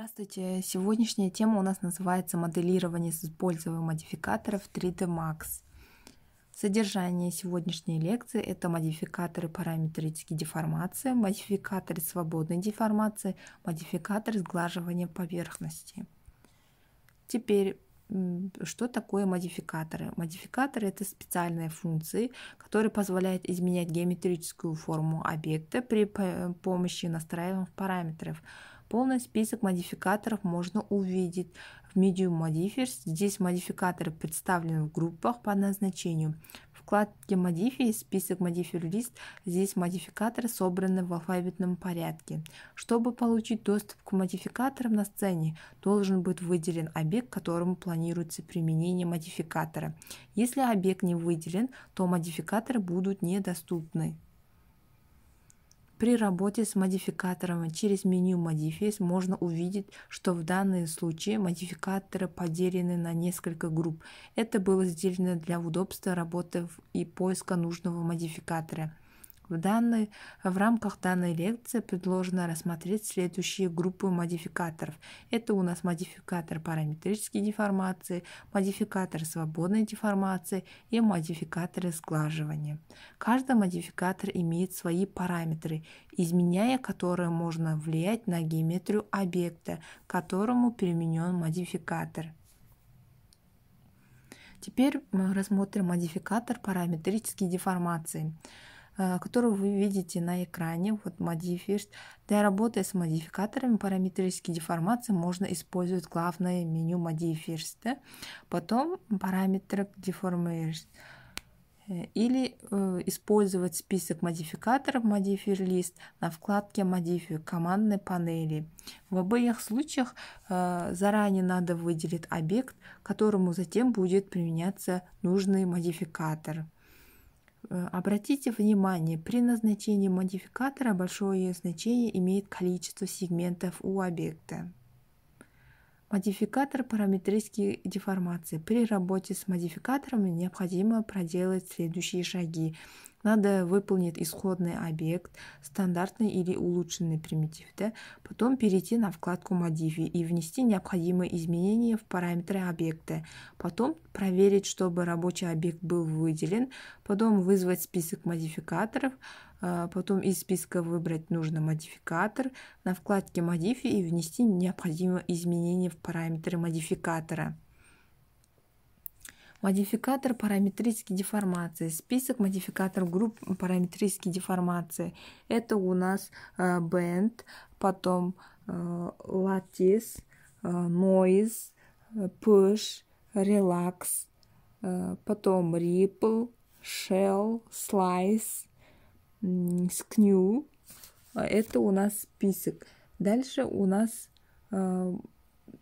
Здравствуйте! Сегодняшняя тема у нас называется «Моделирование с использованием модификаторов 3D Max». Содержание сегодняшней лекции – это модификаторы параметрической деформации, модификаторы свободной деформации, модификаторы сглаживания поверхности. Теперь что такое модификаторы? Модификаторы – это специальные функции, которые позволяют изменять геометрическую форму объекта при помощи настраиваемых параметров – Полный список модификаторов можно увидеть в Medium Modifiers. Здесь модификаторы представлены в группах по назначению. В вкладке Modify список Modifier List здесь модификаторы собраны в алфавитном порядке. Чтобы получить доступ к модификаторам на сцене, должен быть выделен объект, которому планируется применение модификатора. Если объект не выделен, то модификаторы будут недоступны. При работе с модификатором через меню Modifis можно увидеть, что в данном случае модификаторы поделены на несколько групп. Это было сделано для удобства работы и поиска нужного модификатора. В, данной, в рамках данной лекции предложено рассмотреть следующие группы модификаторов. Это у нас модификатор параметрической деформации, модификатор свободной деформации и модификаторы сглаживания. Каждый модификатор имеет свои параметры, изменяя которые можно влиять на геометрию объекта, к которому применен модификатор. Теперь мы рассмотрим модификатор параметрической деформации. Э, которую вы видите на экране, вот Modifiers. Для работы с модификаторами параметрической деформации можно использовать главное меню Modifiers, да? потом параметры Deformers э, или э, использовать список модификаторов Modifier List на вкладке Modifier командной панели. В обоих случаях э, заранее надо выделить объект, которому затем будет применяться нужный модификатор. Э, обратите внимание, при назначении модификатора большое значение имеет количество сегментов у объекта. Модификатор параметрических деформации. При работе с модификаторами необходимо проделать следующие шаги. Надо выполнить исходный объект, стандартный или улучшенный примитив, да? потом перейти на вкладку «Модифи» и внести необходимые изменения в параметры объекта, потом проверить, чтобы рабочий объект был выделен, потом вызвать список модификаторов, а, потом из списка выбрать нужный модификатор. На вкладке «Модифи» и внести необходимые изменения в параметры модификатора. Модификатор параметрической деформации. Список модификаторов групп параметрической деформации. Это у нас band, э, потом lattice, noise, push, relax, потом ripple, shell, slice, скню. А, это у нас список. Дальше у нас э,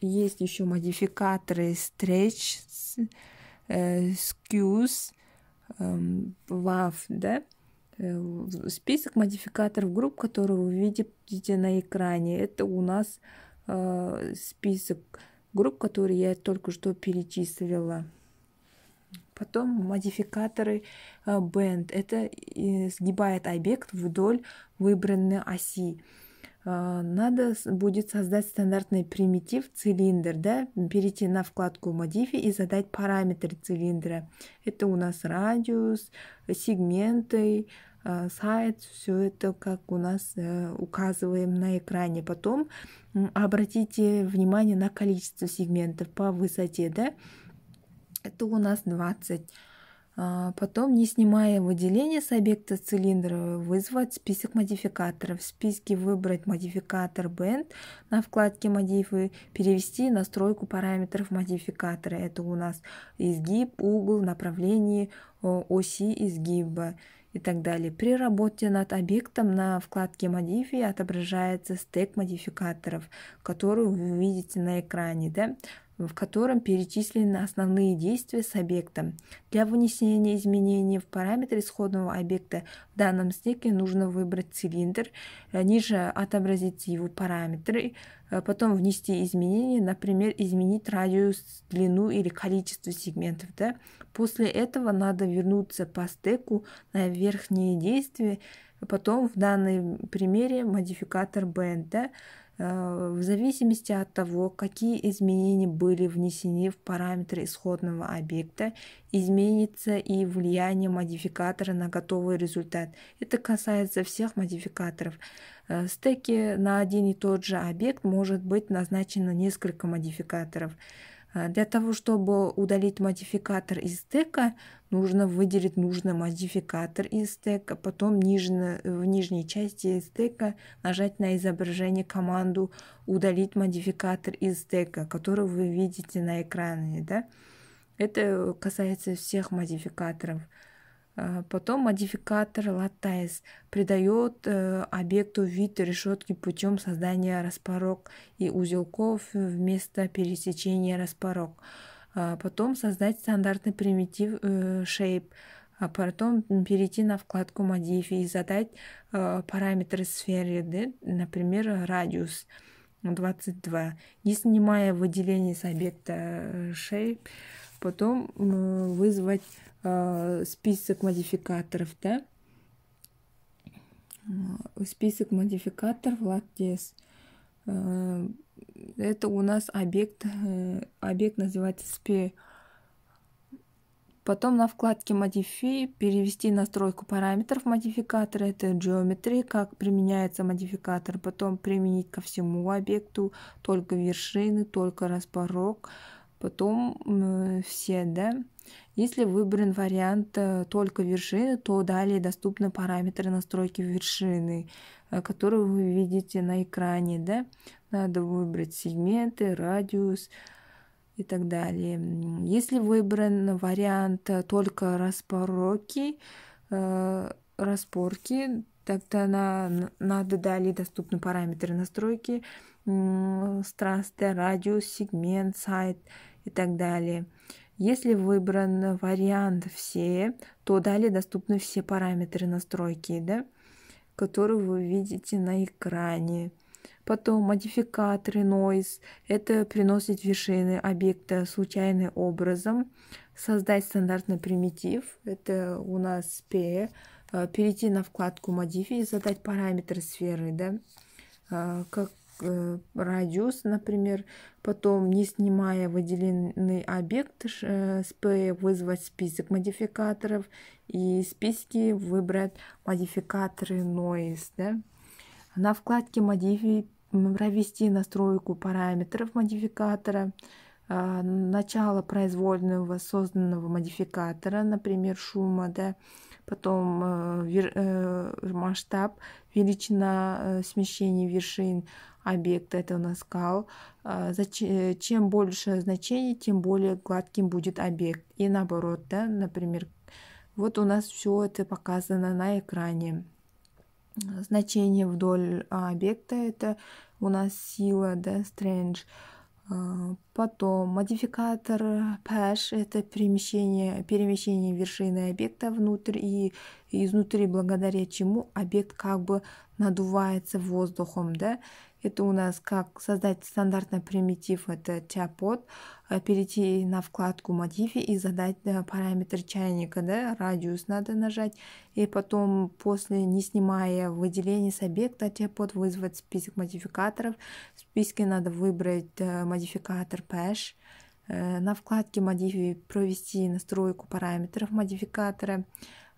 есть еще модификаторы stretch, э, skews, эм, э, wav, да? Список модификаторов групп, которые вы видите на экране. Это у нас э, список групп, которые я только что перечислила. Потом модификаторы bend. Э, это сгибает объект вдоль выбранной оси. Э, надо будет создать стандартный примитив цилиндр, да, перейти на вкладку модифи и задать параметры цилиндра. Это у нас радиус, сегменты, э, сайт, все это как у нас указываем на экране. Потом обратите внимание на количество сегментов по высоте, да, это у нас 20. А, потом, не снимая выделение с объекта цилиндра, вызвать список модификаторов. В списке выбрать модификатор Band на вкладке модифы, перевести настройку параметров модификатора. Это у нас изгиб, угол, направление э, оси изгиба и так далее. При работе над объектом на вкладке модифи отображается стек модификаторов, который вы видите на экране. Да? в котором перечислены основные действия с объектом. Для внесения изменений в параметры исходного объекта в данном стеке нужно выбрать цилиндр, э, ниже отобразить его параметры, э, потом внести изменения, например, изменить радиус, длину или количество сегментов. Да? После этого надо вернуться по стеку на верхние действия, потом в данном примере модификатор band. Да? Э, в зависимости от того, какие изменения были внесены в параметры исходного объекта, изменится и влияние модификатора на готовый результат. Это касается всех модификаторов. В э, стеке на один и тот же объект может быть назначено несколько модификаторов. А для того, чтобы удалить модификатор из стека, нужно выделить нужный модификатор из стека, потом в нижней части стека нажать на изображение команду «Удалить модификатор из стека», которую вы видите на экране. Да? Это касается всех модификаторов. А потом модификатор Lattice придает э, объекту вид решетки путем создания распорок и узелков вместо пересечения распорок. А потом создать стандартный примитив shape. Э, а потом перейти на вкладку Modify и задать э, параметры сферы, да? например, радиус. 22. Не снимая выделение с объекта shape, потом э, вызвать э, список модификаторов, да? Список модификаторов LaTeX. Э, это у нас объект, объект называется SPI. Потом на вкладке Modify перевести настройку параметров модификатора. Это геометрия, как применяется модификатор. Потом применить ко всему объекту, только вершины, только распорог, потом э, все, да. Если выбран вариант э, только вершины, то далее доступны параметры настройки вершины, э, которые вы видите на экране, да. Надо выбрать сегменты, радиус и так далее. Если выбран вариант только распороки, распорки, тогда на, надо далее доступны параметры настройки, страсти, радиус, сегмент, сайт – и так далее. Если выбран вариант «все», то далее доступны все параметры настройки, да, которые вы видите на экране. Потом модификаторы noise – это приносит вершины объекта случайным образом. Создать стандартный примитив – это у нас P. Э, перейти на вкладку Modify и задать параметры сферы, да, э, как Э, радиус, например, потом не снимая выделенный объект SP э, вызвать список модификаторов и списке выбрать модификаторы noise. Да? На вкладке модифи провести настройку параметров модификатора, а, начало произвольного созданного модификатора, например, шума, да, потом э, э, масштаб, величина э, смещения вершин объекта, это у нас скал. А, чем больше значение, тем более гладким будет объект. И наоборот, да, например, вот у нас все это показано на экране. Значение вдоль а, объекта это у нас сила, да, strange. А, потом модификатор PASH – это перемещение, перемещение вершины объекта внутрь и изнутри, благодаря чему объект как бы надувается воздухом, да, это у нас как создать стандартный примитив, это чапот, э, перейти на вкладку мотиве и задать да, э, параметр чайника, да, радиус надо нажать. И потом, после не снимая выделение с объекта, чапот вызвать список модификаторов. В списке надо выбрать э, модификатор пэш На вкладке модифи провести настройку параметров модификатора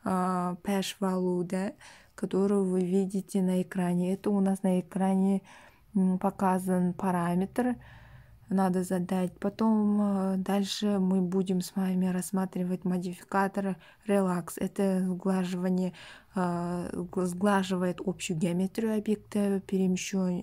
пэш Value, да, которую вы видите на экране. Это у нас на экране показан параметр, надо задать. Потом э, дальше мы будем с вами рассматривать модификатор релакс. Это сглаживание, э, сглаживает общую геометрию объекта, перемещенные,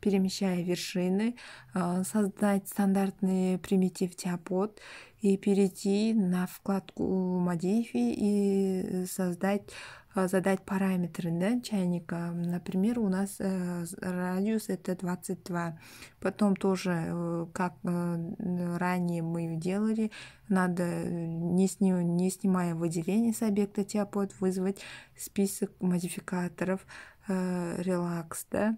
перемещая вершины, э, создать стандартный примитив диапод и перейти на вкладку модифи и создать Э, задать параметры да, чайника. Например, у нас э, радиус это 22. Потом тоже, э, как ранее мы делали, надо, не, сни, не снимая выделение с объекта теопод, вызвать список модификаторов релакс. Да?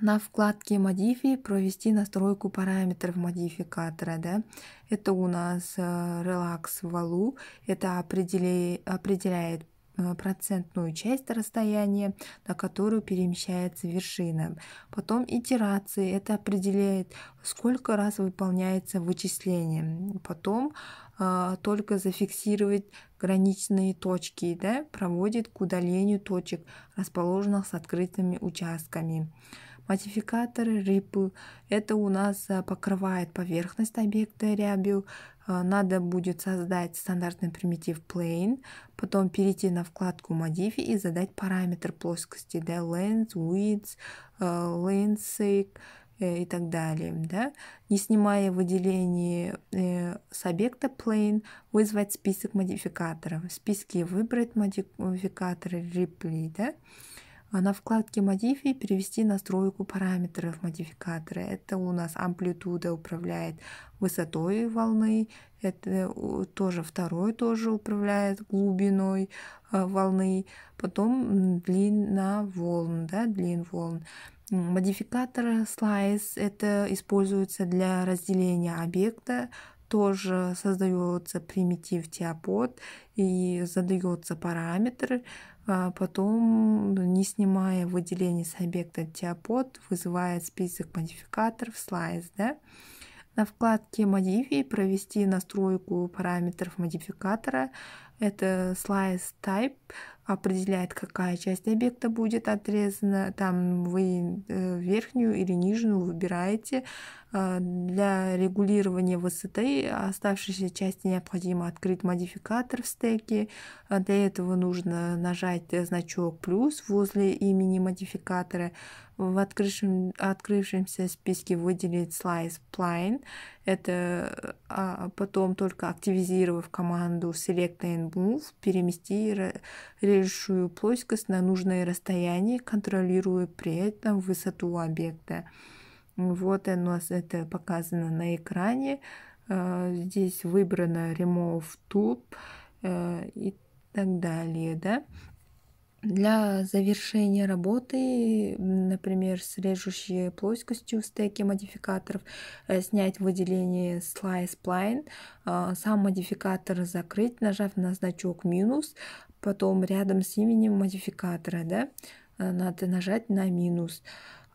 на вкладке модифи провести настройку параметров модификатора. Да? Это у нас Relax валу, Это определи... определяет Э, процентную часть расстояния, на которую перемещается вершина. Потом итерации, это определяет, сколько раз выполняется вычисление. Потом э, только зафиксировать граничные точки, да, проводит к удалению точек, расположенных с открытыми участками. Модификаторы RIP – это у нас э, покрывает поверхность объекта рябью. Э, надо будет создать стандартный примитив plane, потом перейти на вкладку Modify и задать параметр плоскости, да, length, width, э, length и так далее. Да? Не снимая выделение э, с объекта plane, вызвать список модификаторов. В списке выбрать модификаторы replay. Да? на вкладке модифи перевести настройку параметров модификатора. Это у нас амплитуда управляет высотой волны, это э, тоже второй тоже управляет глубиной э, волны, потом длина волн, да, длин волн. Модификатор slice это используется для разделения объекта, тоже создается примитив теопод и задается параметр, а потом, ну, не снимая выделение с объекта диапод, вызывает список модификаторов слайс, да? На вкладке «Модифи» провести настройку параметров модификатора это slice type определяет, какая часть объекта будет отрезана. Там вы э, верхнюю или нижнюю выбираете. Э, для регулирования высоты оставшейся части необходимо открыть модификатор в стеке. Э, для этого нужно нажать значок плюс возле имени модификатора. В открывшемся списке выделить slice spline это а потом только активизировав команду Select and Move, перемести режущую плоскость на нужное расстояние, контролируя при этом высоту объекта. Вот у нас это показано на экране. А, здесь выбрано Remove Tool э, и так далее, да. Для завершения работы, например, с режущей плоскостью в стеке модификаторов, э, снять выделение Slice Spline, а, сам модификатор закрыть, нажав на значок минус, потом рядом с именем модификатора да, э, надо нажать на минус.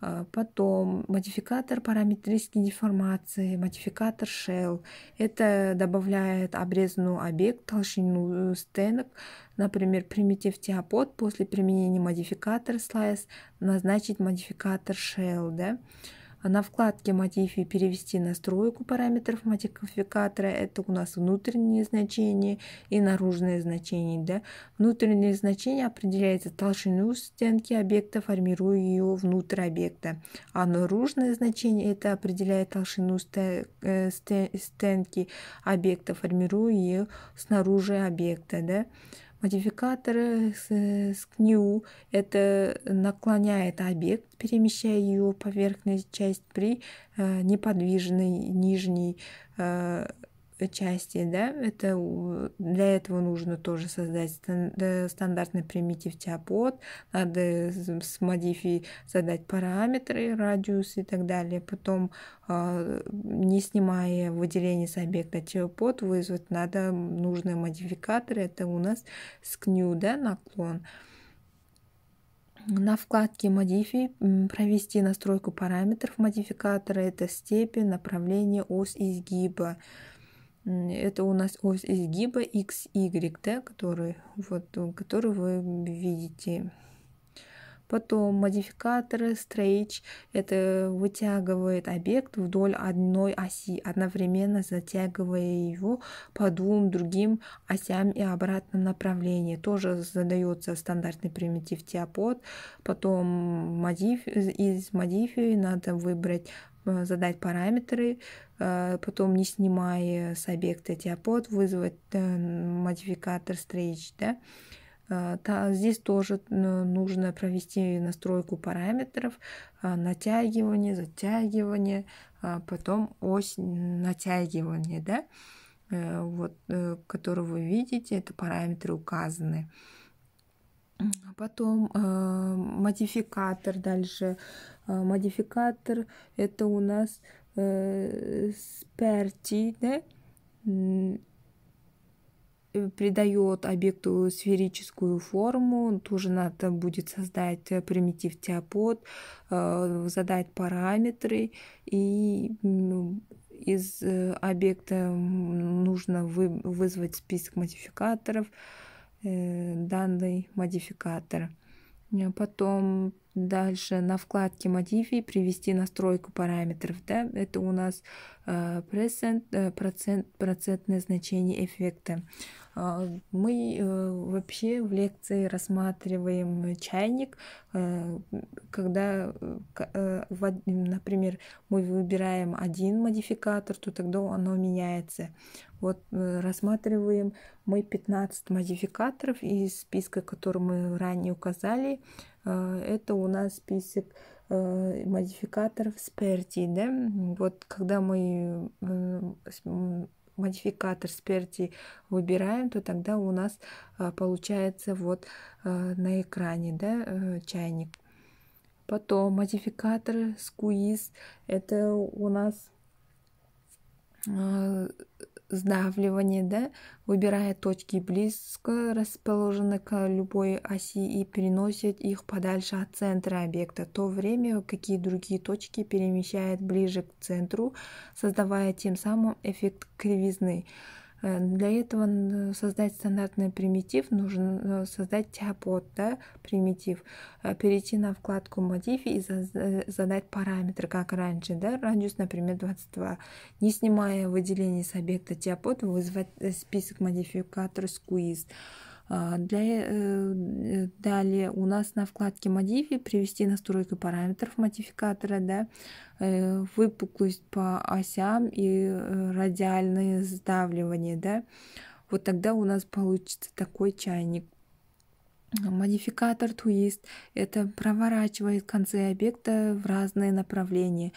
А, потом модификатор параметрической деформации, модификатор shell. Это добавляет обрезанную объект, толщину э, стенок. Например, примитив теопод после применения модификатора slice назначить модификатор shell. Да? На вкладке «Мотив» «Перевести настройку параметров модификатора» это у нас внутренние значения и наружные значения. Да? Внутренние значения определяется толщину стенки объекта, формируя ее внутрь объекта. А наружные значения это определяет толщину э, стенки объекта, формируя ее снаружи объекта. Да? Модификаторы с skew – это наклоняет объект, перемещая его поверхность часть при э, неподвижной нижней э, части, да, это для этого нужно тоже создать э, стандартный примитив теопод, надо с модифи задать параметры, радиус и так далее, потом а, не снимая выделение с объекта теопод, вызвать надо нужные модификаторы, это у нас скню, да, наклон. На вкладке модифи провести настройку параметров модификатора. Это степень, направление, ось изгиба. Это у нас ось изгиба y да, который, вот, который вы видите. Потом модификаторы Stretch – это вытягивает объект вдоль одной оси, одновременно затягивая его по двум другим осям и обратном направлении. Тоже задается стандартный примитив теопод. Потом модиф... из модифии надо выбрать э, задать параметры Э, потом не снимая с объекта диапод, вызвать э, модификатор Stretch, да, э, Здесь тоже нужно провести настройку параметров, натягивание, затягивание, а потом ось натягивания, да, вот, которую вы видите, это параметры указаны. А потом модификатор дальше. модификатор это у нас Сперти, да, придает объекту сферическую форму, тоже надо будет создать э, примитив теопод, э, задать параметры, и из э, объекта нужно вызвать список модификаторов, данный модификатор. Потом Дальше на вкладке «Модифи» привести настройку параметров. Да? Это у нас э, процент, э, процент, процентное значение эффекта. А, мы э, вообще в лекции рассматриваем чайник, э, когда, э, например, мы выбираем один модификатор, то тогда оно меняется. Вот рассматриваем мы 15 модификаторов из списка, который мы ранее указали. Это у нас список модификаторов сперти, да, вот когда мы модификатор спереди выбираем, то тогда у нас э, получается вот э, на экране да, э, чайник. Потом модификатор, скуиз, это у нас сдавливание, да, выбирая точки близко расположенные к э, любой оси и переносит их подальше от центра объекта, в то время какие другие точки перемещает ближе к центру, создавая тем самым эффект кривизны. Э, для этого создать стандартный примитив, нужно э, создать теапод, да, примитив, э, перейти на вкладку модифи и задать параметры, как раньше, да, радиус, например, 22. Не снимая выделение с объекта теапод, вызвать список модификатор squeeze. А, для, э, далее у нас на вкладке модифи привести настройку параметров модификатора, да, э, выпуклость по осям и э, радиальное сдавливание, да. Вот тогда у нас получится такой чайник. Модификатор twist – это проворачивает концы объекта в разные направления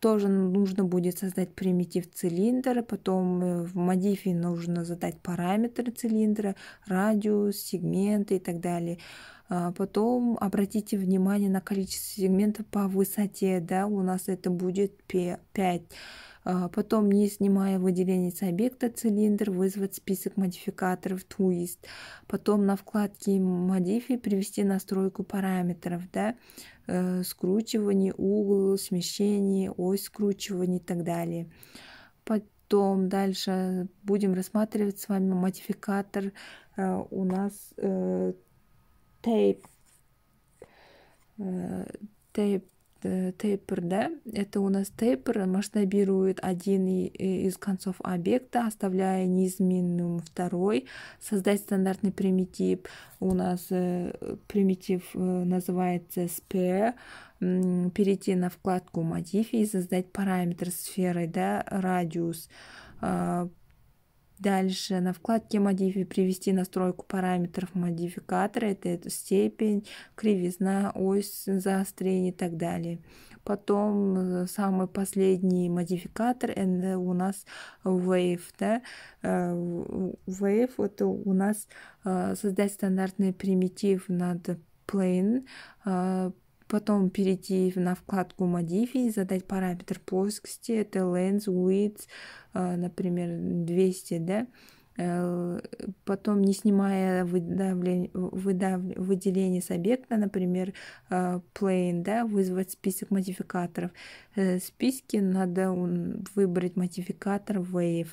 тоже нужно будет создать примитив цилиндра, потом э, в модифе нужно задать параметры цилиндра, радиус, сегменты и так далее. А потом обратите внимание на количество сегментов по высоте, да, у нас это будет 5. А, потом, не снимая с объекта цилиндр, вызвать список модификаторов twist. Потом на вкладке modify привести настройку параметров, да, э, скручивание, угол, смещение, ось скручивания и так далее. Потом дальше будем рассматривать с вами модификатор э, у нас э, tape, tape Taper, э, да, это у нас тейпер масштабирует один из концов объекта, оставляя неизменным второй. Создать стандартный примитив. У нас э, примитив э, называется spare. Перейти на вкладку модифи и создать параметр сферы, да, радиус а, Дальше на вкладке модифи привести настройку параметров модификатора, это, это степень, кривизна, ось заострения и так далее. Потом э, самый последний модификатор это у нас Wave. Да? Э, Wave это у нас э, создать стандартный примитив над plane, потом перейти на вкладку Modify, задать параметр плоскости, это lens, width, э, например, 200, да, э, потом не снимая выдавление, выдав, выделение с объекта, например, э, plane, да, вызвать список модификаторов. В списке надо выбрать модификатор wave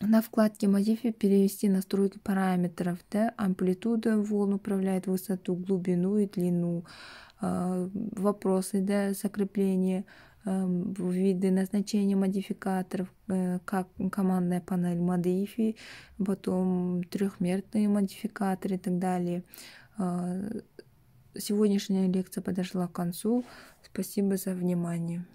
на вкладке Modify перевести настройки параметров, да, амплитуда волн управляет высоту, глубину и длину, э, вопросы, да, закрепления, э, виды назначения модификаторов, э, как командная панель «Модифи», потом трехмерные модификаторы и так далее. Сегодняшняя лекция подошла к концу. Спасибо за внимание.